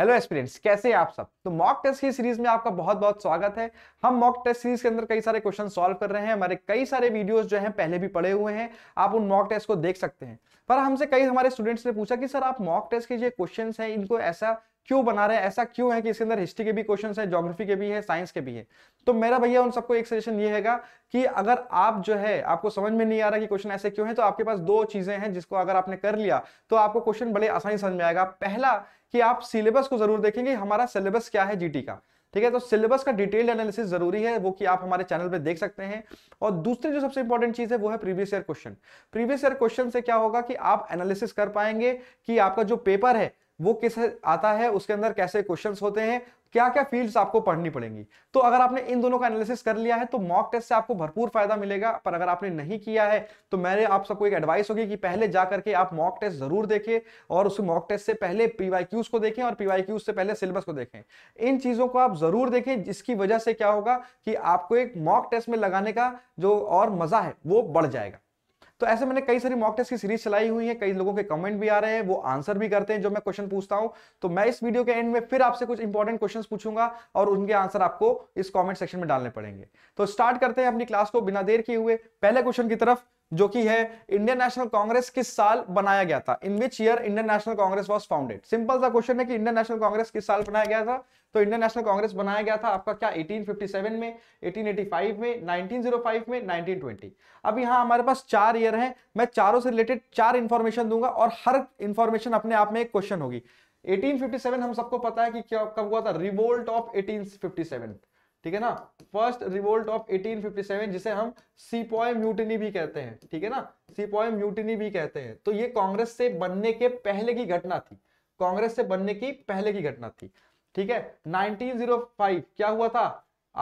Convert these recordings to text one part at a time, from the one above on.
hello experience कैसे हैं आप सब तो मॉक टेस्ट की सीरीज में आपका बहुत बहुत स्वागत है हम मॉक टेस्ट सीरीज के अंदर कई सारे क्वेश्चन सॉल्व कर रहे हैं हमारे कई सारे वीडियोस जो हैं पहले भी पड़े हुए हैं आप उन मॉक टेस्ट को देख सकते हैं पर हमसे कई हमारे स्टूडेंट्स ने पूछा कि सर आप मॉक टेस्ट के जो क्वेश्चन है इनको ऐसा क्यों बना रहे हैं ऐसा क्यों है कि इसके अंदर हिस्ट्री के भी क्वेश्चन है जोग्राफी के भी है साइंस के भी है तो मेरा भैया उन सबको एक सजेशन ये हैगा कि अगर आप जो है आपको समझ में नहीं आ रहा कि क्वेश्चन ऐसे क्यों है तो आपके पास दो चीजें हैं जिसको अगर आपने कर लिया तो आपको क्वेश्चन बड़े आसानी समझ में आएगा पहला कि आप सिलेबस को जरूर देखेंगे हमारा सिलेबस क्या है जीटी का ठीक है तो सिलेबस का डिटेल्ड एनालिसिस जरूरी है वो कि आप हमारे चैनल पे देख सकते हैं और दूसरी जो सबसे इंपॉर्टेंट चीज है वो है previous year question previous year question से क्या होगा कि आप एनालिसिस कर पाएंगे कि आपका जो पेपर है वो किस आता है उसके अंदर कैसे क्वेश्चंस होते हैं क्या क्या फील्ड्स आपको पढ़नी पड़ेंगी तो अगर आपने इन दोनों का एनालिसिस कर लिया है तो मॉक टेस्ट से आपको भरपूर फायदा मिलेगा पर अगर आपने नहीं किया है तो मेरे आप सबको एक एडवाइस होगी कि पहले जा करके आप मॉक टेस्ट जरूर देखें और उस मॉक टेस्ट से पहले क्यूज को देखें और क्यूज से पहले सिलेबस को देखें इन चीजों को आप जरूर देखें जिसकी वजह से क्या होगा कि आपको एक मॉक टेस्ट में लगाने का जो और मजा है वो बढ़ जाएगा तो ऐसे मैंने कई सारी मॉक टेस्ट की सीरीज चलाई हुई है कई लोगों के कमेंट भी आ रहे हैं वो आंसर भी करते हैं जो मैं क्वेश्चन पूछता हूं तो मैं इस वीडियो के एंड में फिर आपसे कुछ इंपॉर्टेंट क्वेश्चन पूछूंगा और उनके आंसर आपको इस कॉमेंट सेक्शन में डालने पड़ेंगे तो स्टार्ट करते हैं अपनी क्लास को बिना देर किए हुए पहले क्वेश्चन की तरफ जो कि है इंडियन नेशनल कांग्रेस किस साल बनाया गया था in which year Indian National Congress was founded simple सा क्वेश्चन है कि इंडियन नेशनल कांग्रेस किस साल बनाया गया था तो इंडियन नेशनल कांग्रेस बनाया गया था आपका क्या 1857 में 1885 में 1905 में 1920 अब यहां हमारे पास चार ईयर हैं मैं चारों से रिलेटेड चार इंफॉर्मेशन दूंगा और हर इंफॉर्मेशन अपने आप में एक क्वेश्चन होगी 1857 हम सबको पता है कि क्या कब हुआ था रिवोल्ट ऑफ 1857 ठीक है ना फर्स्ट रिवोल्ट ऑफ 1857 जिसे हम सीपॉय म्यूटनी भी कहते हैं ठीक है ना सीपॉय म्यूटनी भी कहते हैं तो ये कांग्रेस से बनने के पहले की घटना थी कांग्रेस से बनने की पहले की घटना थी ठीक है 1905 क्या हुआ था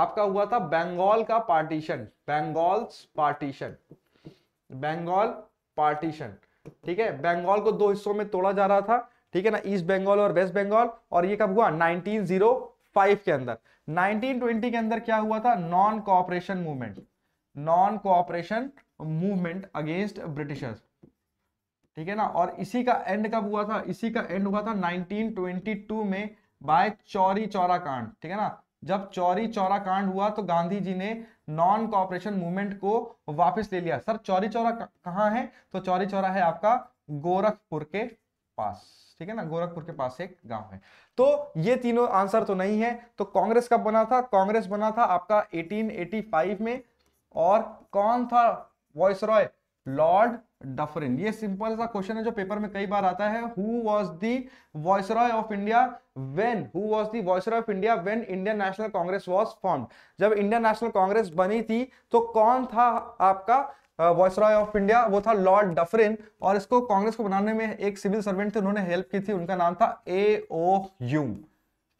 आपका हुआ था बंगाल का partition Bengal partition Bengal partition ठीक है बंगाल को दो हिस्सों में तोड़ा जा रहा था ठीक है ना ईस्ट बंगाल और वेस्ट बंगाल और ये कब हुआ 1905 के अंदर 1920 के अंदर क्या हुआ था non cooperation movement non cooperation movement against Britishers ठीक है ना और इसी का एंड कब हुआ था इसी का एंड हुआ था 1922 में बाय चौरी चौरा कांड ठीक है ना जब चौरी चौरा कांड हुआ तो गांधी जी ने नॉन कॉपरेशन मूवमेंट को वापस ले लिया सर चौरी चौरा कहाँ है तो चौरी चौरा है आपका गोरखपुर के पास ठीक है ना गोरखपुर के पास एक गांव है तो ये तीनों आंसर तो नहीं है तो कांग्रेस कब बना था कांग्रेस बना था आपका 1885 में और कौन था वॉइस रॉय लॉर्ड डफरिन ये सिंपल सा क्वेश्चन है जो पेपर में कई बार आता है who was the viceroy of India when who was the viceroy of India when Indian National Congress was form जब इंडियन नेशनल कांग्रेस बनी थी तो कौन था आपका वॉइस रॉय ऑफ इंडिया वो था लॉर्ड डफरिन और इसको कांग्रेस को बनाने में एक सिविल सर्वेंट थे उन्होंने हेल्प की थी उनका नाम था ए ओ यू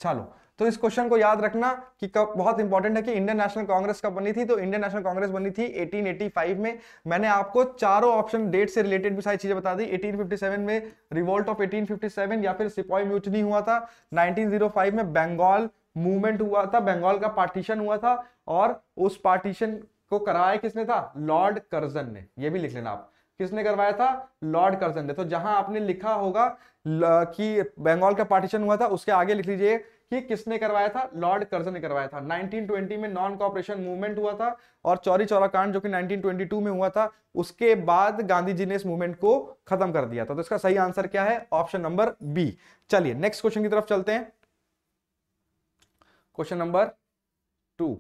चलो तो इस क्वेश्चन को याद रखना कि कब बहुत इंपॉर्टेंट है कि इंडियन नेशनल कांग्रेस कब बनी थी तो इंडियन नेशनल कांग्रेस बनी थी 1885 में मैंने आपको चारों ऑप्शन डेट से रिलेटेड भी सारी चीजें बता दी 1857 में रिवोल्ट ऑफ 1857 या फिर सिपॉय म्यूचनी हुआ था 1905 में बंगाल मूवमेंट हुआ था बंगाल का पार्टीशन हुआ था और उस पार्टीशन को तो कराया किसने था लॉर्ड कर्जन ने यह भी लिख लेना आप किसने करवाया था लॉर्ड कर्जन ने तो जहां आपने लिखा होगा कि बंगाल का पार्टीशन हुआ था उसके आगे लिख लीजिए कि किसने करवाया था लॉर्ड कर्जन ने करवाया था 1920 में नॉन कॉपरेशन मूवमेंट हुआ था और चौरी चौरा कांड जो कि 1922 में हुआ था उसके बाद गांधी जी ने इस मूवमेंट को खत्म कर दिया था तो इसका सही आंसर क्या है ऑप्शन नंबर बी चलिए नेक्स्ट क्वेश्चन की तरफ चलते हैं question number two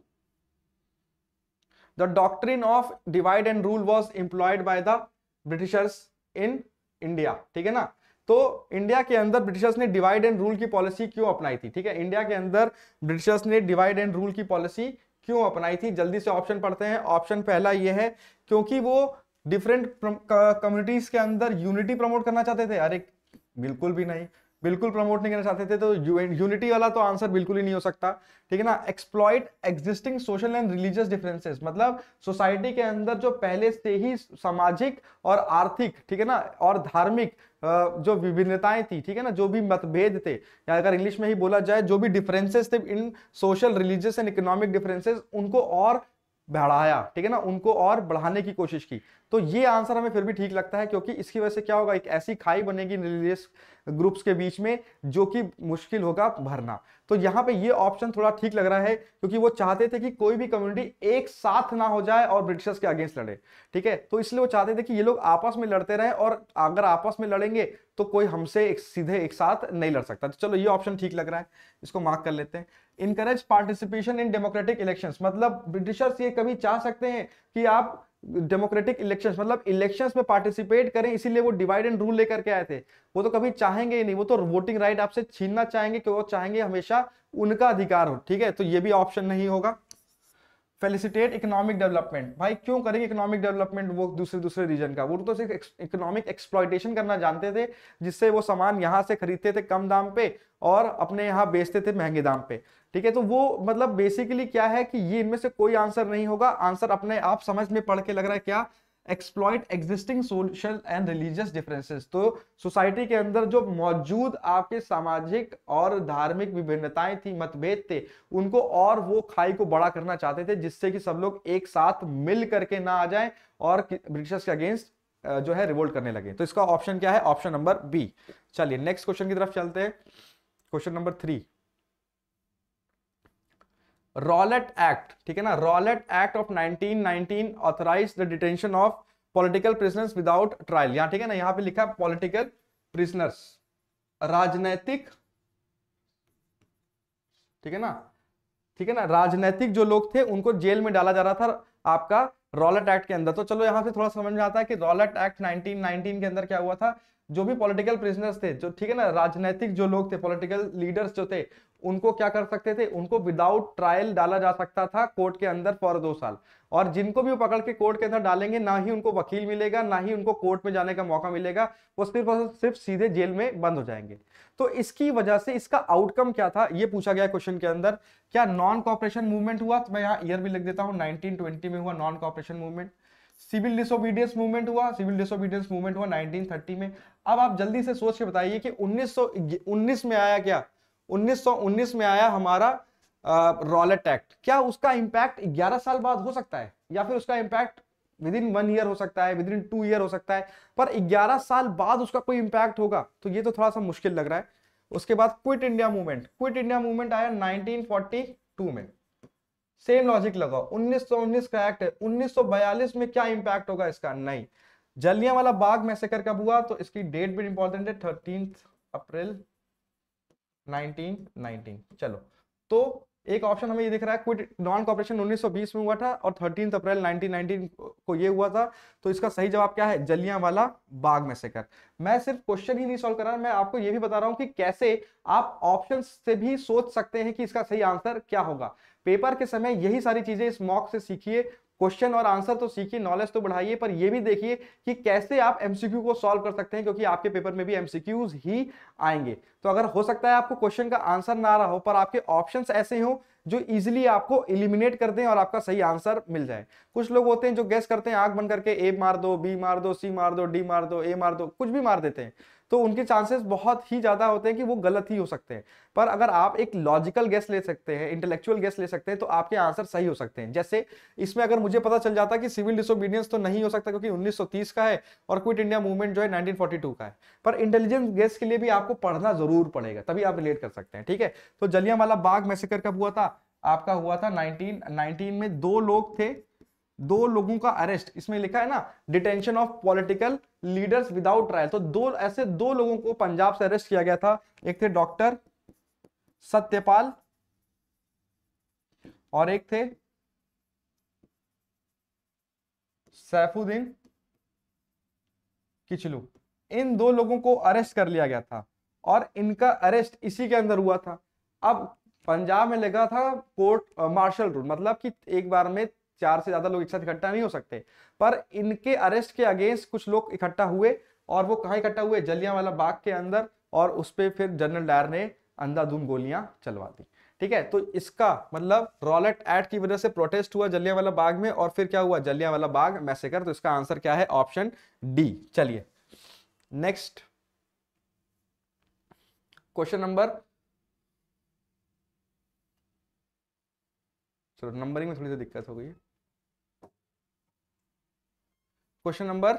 the doctrine of divide and rule was employed by the Britishers in India ठीक है ना तो इंडिया के अंदर ब्रिटिशर्स ने डिवाइड एंड रूल की पॉलिसी क्यों अपनाई थी ठीक है इंडिया के अंदर ब्रिटिशर्स ने डिवाइड एंड रूल की पॉलिसी क्यों अपनाई थी जल्दी से ऑप्शन पढ़ते हैं ऑप्शन पहला ये है क्योंकि वो डिफरेंट कम्युनिटीज के अंदर यूनिटी प्रमोट करना चाहते थे अरे बिल्कुल भी नहीं बिल्कुल प्रमोट नहीं करना चाहते थे तो यूनिटी वाला तो आंसर बिल्कुल ही नहीं हो सकता ठीक है ना exploit existing social and religious differences मतलब सोसाइटी के अंदर जो पहले से ही सामाजिक और आर्थिक ठीक है ना और धार्मिक जो विभिन्नताएं थी ठीक है ना जो भी मतभेद थे या अगर इंग्लिश में ही बोला जाए जो भी डिफरेंसेस थे in social religious and economic differences उनको और बढ़ाया ठीक है ना उनको और बढ़ाने की कोशिश की तो ये आंसर हमें फिर भी ठीक लगता है क्योंकि इसकी वजह से क्या होगा एक ऐसी खाई बनेगी रिलीजियस ग्रुप्स के बीच में जो कि मुश्किल होगा भरना तो यहाँ पे ये ऑप्शन थोड़ा ठीक लग रहा है क्योंकि वो चाहते थे कि कोई भी कम्युनिटी एक साथ ना हो जाए और ब्रिटिशर्स के अगेंस्ट लड़े ठीक है तो इसलिए वो चाहते थे कि ये लोग आपस में लड़ते रहे और अगर आपस में लड़ेंगे तो कोई हमसे एक सीधे एक साथ नहीं लड़ सकता तो चलो ये ऑप्शन ठीक लग रहा है इसको मार्क कर लेते हैं encourage participation in democratic election मतलब ब्रिटिशर्स ये कभी चाह सकते हैं कि आप डेमोक्रेटिक इलेक्शंस मतलब इलेक्शंस में पार्टिसिपेट करें इसीलिए वो डिवाइड एंड रूल लेकर के आए थे वो तो कभी चाहेंगे ही नहीं वो तो वोटिंग राइट आपसे छीनना चाहेंगे क्योंकि वो चाहेंगे हमेशा उनका अधिकार हो ठीक है तो ये भी ऑप्शन नहीं होगा फेलिसिटेट इकोनॉमिक डेवलपमेंट भाई क्यों करेंगे इकोनॉमिक डेवलपमेंट वो दूसरे दूसरे रीजन का वो तो सिर्फ इकोनॉमिक एक्सप्लॉयटेशन करना जानते थे जिससे वो सामान यहाँ से खरीदते थे कम दाम पे और अपने यहाँ बेचते थे महंगे दाम पे ठीक है तो वो मतलब बेसिकली क्या है कि ये इनमें से कोई आंसर नहीं होगा आंसर अपने आप समझ में पढ़ के लग रहा है क्या exploit existing social and religious differences तो सोसाइटी के अंदर जो मौजूद आपके सामाजिक और धार्मिक विभिन्नताएं थी मतभेद थे उनको और वो खाई को बड़ा करना चाहते थे जिससे कि सब लोग एक साथ मिल करके ना आ जाए और ब्रिटिशर्स के अगेंस्ट जो है रिवोल्ट करने लगे तो इसका ऑप्शन क्या है ऑप्शन नंबर बी चलिए नेक्स्ट क्वेश्चन की तरफ चलते हैं question number three Rowlatt Act ठीक है ना Rowlatt Act of 1919 authorize the detention of political prisoners without trial यहां ठीक है ना यहां पे लिखा पॉलिटिकल प्रिजनर्स राजनैतिक ठीक है ना ठीक है ना राजनैतिक जो लोग थे उनको जेल में डाला जा रहा था आपका रॉलेट एक्ट के अंदर तो चलो यहां से थोड़ा समझ में आता है कि रॉलेट एक्ट 1919 के अंदर क्या हुआ था जो भी पॉलिटिकल प्रिजनर्स थे जो ठीक है ना राजनैतिक जो लोग थे पॉलिटिकल लीडर्स जो थे उनको क्या कर सकते थे उनको विदाउट ट्रायल डाला जा सकता था कोर्ट के अंदर फॉर दो साल और जिनको भी वो पकड़ के कोर्ट के अंदर डालेंगे ना ही उनको वकील मिलेगा ना ही उनको कोर्ट में जाने का मौका मिलेगा वो सिर्फ और सिर्फ सीधे जेल में बंद हो जाएंगे तो इसकी वजह से इसका आउटकम क्या था ये पूछा गया क्वेश्चन के अंदर क्या नॉन कॉपरेशन मूवमेंट हुआ तो मैं यहाँ ईयर भी लिख देता हूँ नाइनटीन में हुआ non cooperation movement civil disobedience movement हुआ सिविल डिसोबीडियंस मूवमेंट हुआ 1930 में अब आप जल्दी से सोच के बताइए कि 1919 में आया क्या 1919 में आया हमारा रॉलेट एक्ट क्या उसका इंपैक्ट 11 साल बाद हो सकता है या फिर उसका impact within one year हो सकता है विद इन टू ईयर हो सकता है पर 11 साल बाद उसका कोई इंपैक्ट होगा तो ये तो थोड़ा सा मुश्किल लग रहा है उसके बाद quit India movement quit India movement आया 1942 में सेम लॉजिक लगाओ 1919 का एक्ट है 1942 में क्या इंपैक्ट होगा इसका नहीं जलिया वाला बाग मैसेकर कब हुआ तो इसकी डेट भी इंपॉर्टेंट है थर्टीन अप्रैल 1919 चलो तो एक ऑप्शन हमें ये दिख रहा है क्विट नॉन कॉपरेशन 1920 में हुआ था और 13 अप्रैल 1919 को ये हुआ था तो इसका सही जवाब क्या है जलिया वाला बाग में से कर मैं सिर्फ क्वेश्चन ही नहीं सॉल्व कर रहा मैं आपको ये भी बता रहा हूँ कि कैसे आप ऑप्शन से भी सोच सकते हैं कि इसका सही आंसर क्या होगा पेपर के समय यही सारी चीजें इस मॉक से सीखिए क्वेश्चन और आंसर तो सीखिए नॉलेज तो बढ़ाइए पर ये भी देखिए कि कैसे आप एमसीक्यू को सॉल्व कर सकते हैं क्योंकि आपके पेपर में भी एमसीक्यूज ही आएंगे तो अगर हो सकता है आपको क्वेश्चन का आंसर ना रहा हो पर आपके ऑप्शंस ऐसे हो जो इजीली आपको इलिमिनेट कर दें और आपका सही आंसर मिल जाए कुछ लोग होते हैं जो गैस करते हैं आग बन करके ए मार दो बी मार दो सी मार दो डी मार दो ए मार दो कुछ भी मार देते हैं तो उनके चांसेस बहुत ही ज़्यादा होते हैं कि वो गलत ही हो सकते हैं पर अगर आप एक लॉजिकल गैस ले सकते हैं इंटेलेक्चुअल गैस ले सकते हैं तो आपके आंसर सही हो सकते हैं जैसे इसमें अगर मुझे पता चल जाता कि सिविल डिसोबीडियंस तो नहीं हो सकता क्योंकि 1930 का है और क्विट इंडिया मूवमेंट जो है नाइनटीन का है पर इंटेलिजेंस गैस के लिए भी आपको पढ़ना जरूर पड़ेगा तभी आप रिलेट कर सकते हैं ठीक है तो जलियावाला बाग मैसेकर कब हुआ था आपका हुआ था नाइनटीन नाइनटीन में दो लोग थे दो लोगों का अरेस्ट इसमें लिखा है ना detention of political leaders without trial तो दो ऐसे दो लोगों को पंजाब से अरेस्ट किया गया था एक थे डॉक्टर सत्यपाल और एक थे सैफुद्दीन किचलू इन दो लोगों को अरेस्ट कर लिया गया था और इनका अरेस्ट इसी के अंदर हुआ था अब पंजाब में लगा था कोर्ट मार्शल रूल मतलब कि एक बार में चार से ज्यादा लोग एक साथ इकट्ठा नहीं हो सकते पर इनके अरेस्ट के अगेंस्ट कुछ लोग इकट्ठा हुए और वो कहा इकट्ठा हुए वाला बाग के अंदर और उस पर फिर जनरल डायर ने अंधाधुन गोलियां चलवा दी ठीक है तो इसका मतलब रॉलेट एक्ट की वजह से प्रोटेस्ट हुआ वाला बाग में और फिर क्या हुआ वाला बाग मैसेकर तो इसका आंसर क्या है ऑप्शन डी चलिए नेक्स्ट क्वेश्चन नंबर चलो नंबरिंग में थोड़ी सी दिक्कत हो गई है क्वेश्चन नंबर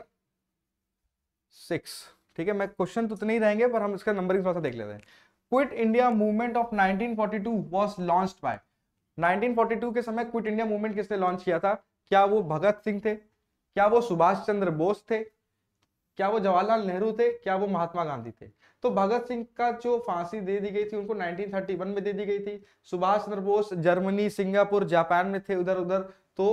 सिक्स ठीक है मैं क्वेश्चन तो उतने ही रहेंगे पर हम इसका नंबर थोड़ा सा देख लेते हैं quit India movement of 1942 was launch by 1942 के समय क्विट इंडिया मूवमेंट किसने लॉन्च किया था क्या वो भगत सिंह थे क्या वो सुभाष चंद्र बोस थे क्या वो जवाहरलाल नेहरू थे क्या वो महात्मा गांधी थे तो भगत सिंह का जो फांसी दे दी गई थी उनको 1931 में दे दी गई थी Subhash Chandra Bose Germany Singapore Japan में थे उधर उधर तो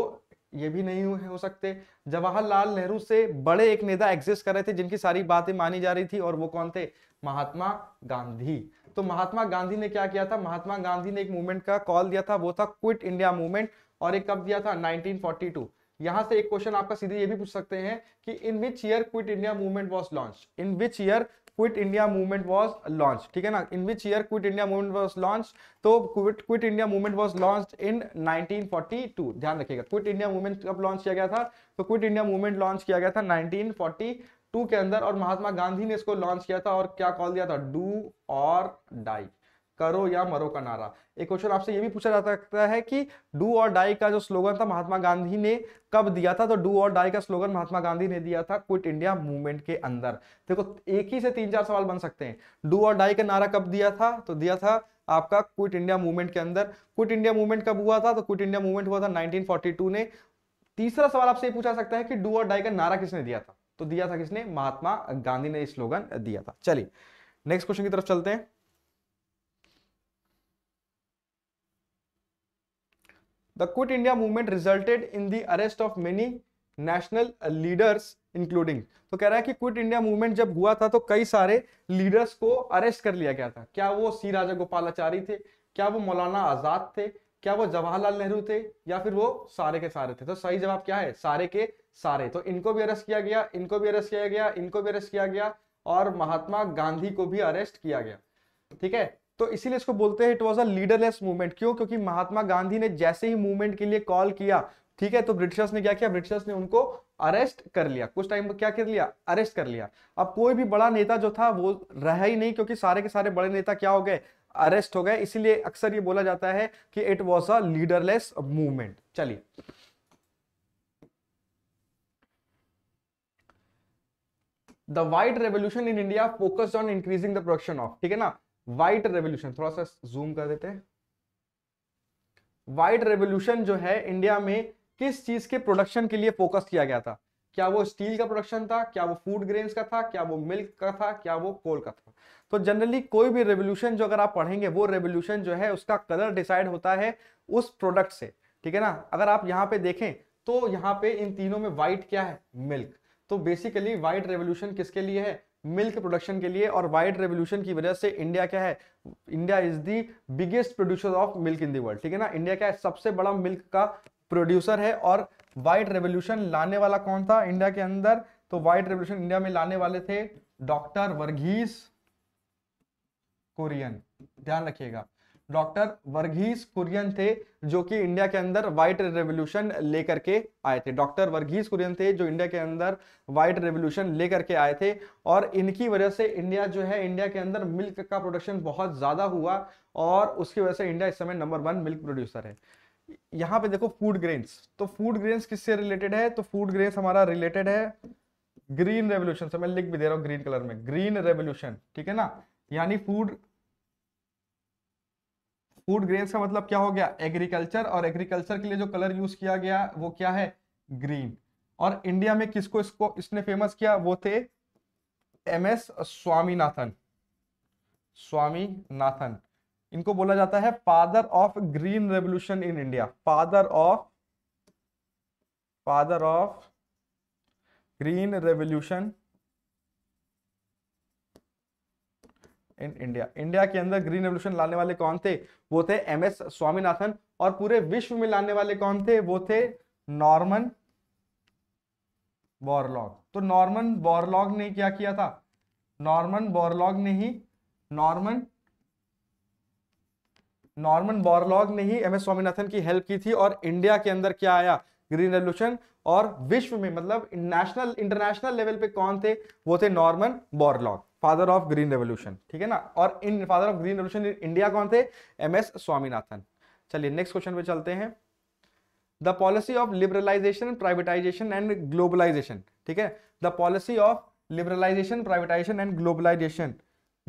ये भी नहीं हो सकते जवाहरलाल नेहरू से बड़े एक नेता एग्जिस्ट कर रहे थे जिनकी सारी बातें मानी जा रही थी और वो कौन थे महात्मा गांधी तो महात्मा गांधी ने क्या किया था महात्मा गांधी ने एक मूवमेंट का कॉल दिया था वो था क्विट इंडिया मूवमेंट और एक कब दिया था 1942 यहां से एक क्वेश्चन आपका सीधे ये भी पूछ सकते हैं कि in which year quit India movement was launch in which year quit India movement was launch ठीक है ना in which year quit India movement was launch तो quit quit India movement was launch in two ध्यान रखिएगा quit India movement कब launch किया गया था तो क्विट इंडिया मूवमेंट लॉन्च किया गया था नाइनटीन फोर्टी टू के अंदर और महात्मा गांधी ने इसको लॉन्च किया था और क्या कॉल दिया था डू और डाई करो या मरो का नारा एक क्वेश्चन आपसे ये भी पूछा जा सकता है कि डू और डाई का जो स्लोगन था महात्मा गांधी ने कब दिया था तो डू और डाई का स्लोगन महात्मा गांधी ने दिया था क्विट इंडिया मूवमेंट के अंदर देखो एक ही से तीन चार सवाल बन सकते हैं डू और डाई का नारा कब दिया था तो दिया था आपका क्विट इंडिया मूवमेंट के अंदर क्विट इंडिया मूवमेंट कब हुआ था तो क्विट इंडिया मूवमेंट हुआ था नाइनटीन ने तीसरा सवाल आपसे पूछा सकता है कि डू और डाई का नारा किसने दिया था तो दिया था किसने महात्मा गांधी ने स्लोगन दिया था चलिए नेक्स्ट क्वेश्चन की तरफ चलते हैं The Quit India movement resulted in the arrest of many national leaders including तो कह रहा है कि क्विट इंडिया मूवमेंट जब हुआ था तो कई सारे लीडर्स को अरेस्ट कर लिया गया था क्या वो सी राजा गोपालाचारी थे क्या वो मौलाना आजाद थे क्या वो जवाहरलाल नेहरू थे या फिर वो सारे के सारे थे तो सही जवाब क्या है सारे के सारे तो इनको भी अरेस्ट किया गया इनको भी अरेस्ट किया गया इनको भी अरेस्ट किया गया और महात्मा गांधी को भी अरेस्ट किया गया ठीक है तो इसीलिए इसको बोलते हैं it was a leaderless movement क्यों क्योंकि महात्मा गांधी ने जैसे ही मूवमेंट के लिए कॉल किया ठीक है तो ब्रिटिशर्स ने क्या किया ब्रिटिशर्स ने उनको अरेस्ट कर लिया कुछ टाइम क्या कर लिया अरेस्ट कर लिया अब कोई भी बड़ा नेता जो था वो रहा ही नहीं क्योंकि सारे के सारे बड़े नेता क्या हो गए अरेस्ट हो गए इसीलिए अक्सर ये बोला जाता है कि it was a leaderless movement चलिए the white revolution in India focused on increasing the production of ठीक है ना वाइट रेवोल्यूशन थोड़ा सा जूम कर देते हैं वाइट रेवोल्यूशन जो है इंडिया में किस चीज के प्रोडक्शन के लिए फोकस किया गया था क्या वो स्टील का प्रोडक्शन था क्या वो फूड ग्रेन्स का था क्या वो मिल्क का था क्या वो कोल का था तो जनरली कोई भी रेवोल्यूशन जो अगर आप पढ़ेंगे वो रेवोल्यूशन जो है उसका कलर डिसाइड होता है उस प्रोडक्ट से ठीक है ना अगर आप यहाँ पे देखें तो यहाँ पे इन तीनों में व्हाइट क्या है मिल्क तो बेसिकली व्हाइट रेवोल्यूशन किसके लिए है मिल्क प्रोडक्शन के लिए और वाइड रेवोल्यूशन की वजह से इंडिया क्या है India is the biggest producer of milk in the world ठीक है ना इंडिया क्या है सबसे बड़ा मिल्क का प्रोड्यूसर है और वाइड रेवोल्यूशन लाने वाला कौन था इंडिया के अंदर तो वाइड रेवोल्यूशन इंडिया में लाने वाले थे डॉक्टर वर्गीस कोरियन ध्यान रखिएगा डॉक्टर वर्गीज कुरियन थे जो कि इंडिया के अंदर वाइट रेवोल्यूशन लेकर के आए थे डॉक्टर वर्गीज कुरियन थे जो इंडिया के अंदर वाइट रेवोल्यूशन लेकर के आए थे और इनकी वजह से इंडिया जो है इंडिया के अंदर मिल्क का प्रोडक्शन बहुत ज़्यादा हुआ और उसकी वजह से इंडिया इस समय नंबर वन मिल्क प्रोड्यूसर है यहाँ पे देखो फूड ग्रेन्स तो फूड ग्रेन्स किससे रिलेटेड है तो फूड ग्रेन्स हमारा रिलेटेड है ग्रीन रेवोल्यूशन से मैं लिख भी दे रहा हूँ ग्रीन कलर में ग्रीन रेवोल्यूशन ठीक है ना यानी फूड फूड ग्रेन का मतलब क्या हो गया एग्रीकल्चर और एग्रीकल्चर के लिए जो कलर यूज किया गया वो क्या है ग्रीन और इंडिया में किसको इसको इसने फेमस किया वो थे एम एस स्वामीनाथन स्वामीनाथन इनको बोला जाता है father of green revolution in India father of father of green revolution in India India के अंदर ग्रीन रेवल्यूशन लाने वाले कौन थे वो थे एम एस स्वामीनाथन और पूरे विश्व में लाने वाले कौन थे वो थे नॉर्मन बॉरलॉग तो नॉर्मन बॉरलॉग ने क्या किया था नॉर्मन बॉरलॉग ने ही नॉर्मन नॉर्मन बॉरलॉग ने ही एम एस स्वामीनाथन की हेल्प की थी और इंडिया के अंदर क्या आया ग्रीन रेवल्यूशन और विश्व में मतलब नेशनल इंटरनेशनल लेवल पे कौन थे वो थे Norman Borlaug father of green revolution ठीक है ना और इन father of green revolution in India कौन थे एम एस स्वामीनाथन चलिए नेक्स्ट क्वेश्चन पे चलते हैं the policy of liberalization privatization and globalization ठीक है the policy of liberalization privatization and globalization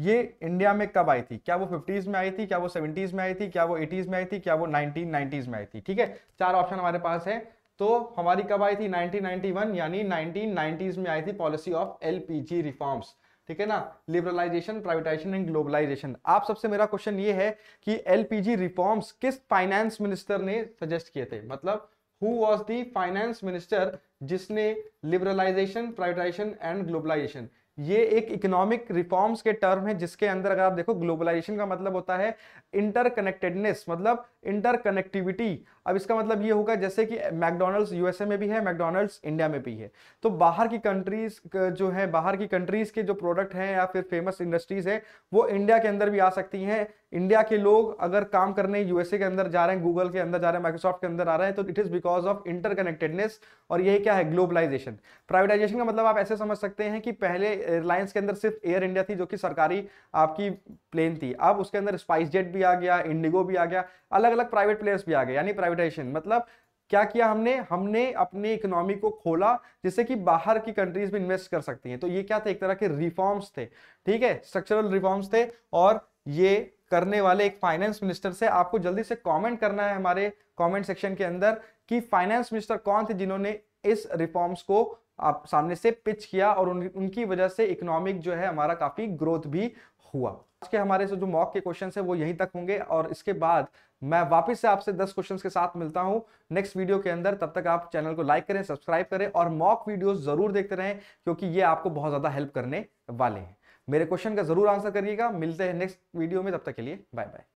ये इंडिया में कब आई थी क्या वो फिफ्टीज में आई थी क्या वो सेवेंटीज में आई थी क्या वो एटीज में आई थी क्या वो नाइनटीन नाइनटीज में आई थी ठीक है चार ऑप्शन हमारे पास है तो हमारी कब आई थी 1991 यानी 1990s में आई थी पॉलिसी ऑफ एलपीजी रिफॉर्म्स ठीक है ना लिबरलाइजेशन प्राइवेटाइजेशन एंड ग्लोबलाइजेशन आप सबसे मेरा क्वेश्चन ये है कि एलपीजी रिफॉर्म्स किस फाइनेंस मिनिस्टर ने सजेस्ट किए थे मतलब who was the finance minister जिसने लिबरलाइजेशन प्राइवेटाइजेशन एंड ग्लोबलाइजेशन ये एक इकोनॉमिक रिफॉर्म्स के टर्म है जिसके अंदर अगर आप देखो ग्लोबलाइजेशन का मतलब होता है इंटरकनेक्टेडनेस मतलब इंटरकनेक्टिविटी अब इसका मतलब ये होगा जैसे कि मैकडोनल्ड्स यूएसए में भी है मैकडोनल्ड्स इंडिया में भी है तो बाहर की कंट्रीज जो है बाहर की कंट्रीज के जो प्रोडक्ट हैं या फिर फेमस इंडस्ट्रीज है वो इंडिया के अंदर भी आ सकती हैं इंडिया के लोग अगर काम करने यूएसए के अंदर जा रहे हैं गूगल के अंदर जा रहे हैं माइक्रोसॉफ्ट के अंदर आ रहे हैं तो it is because of interconnectedness और यही क्या है ग्लोबलाइजेशन प्राइवेटाइजेशन का मतलब आप ऐसे समझ सकते हैं कि पहले एयरलाइंस के अंदर सिर्फ एयर इंडिया थी जो कि सरकारी आपकी प्लेन थी अब उसके अंदर स्पाइस जेट भी आ गया इंडिगो भी आ गया अलग अलग प्राइवेट प्लेयर्स भी आ गए यानी प्राइवेट प्राइवेटाइजेशन मतलब क्या किया हमने हमने अपने इकोनॉमी को खोला जिससे कि बाहर की कंट्रीज में इन्वेस्ट कर सकती हैं तो ये क्या थे एक तरह के रिफॉर्म्स थे ठीक है स्ट्रक्चरल रिफॉर्म्स थे और ये करने वाले एक फाइनेंस मिनिस्टर से आपको जल्दी से कमेंट करना है हमारे कमेंट सेक्शन के अंदर कि फाइनेंस मिनिस्टर कौन थे जिन्होंने इस रिफॉर्म्स को आप सामने से पिच किया और उन, उनकी वजह से इकोनॉमिक जो है हमारा काफी ग्रोथ भी हुआ आज के हमारे से जो मॉक के क्वेश्चन है वो यहीं तक होंगे और इसके बाद मैं वापस से आपसे 10 क्वेश्चंस के साथ मिलता हूं नेक्स्ट वीडियो के अंदर तब तक आप चैनल को लाइक करें सब्सक्राइब करें और मॉक वीडियोस जरूर देखते रहें क्योंकि ये आपको बहुत ज़्यादा हेल्प करने वाले हैं मेरे क्वेश्चन का जरूर आंसर करिएगा मिलते हैं नेक्स्ट वीडियो में तब तक के लिए बाय बाय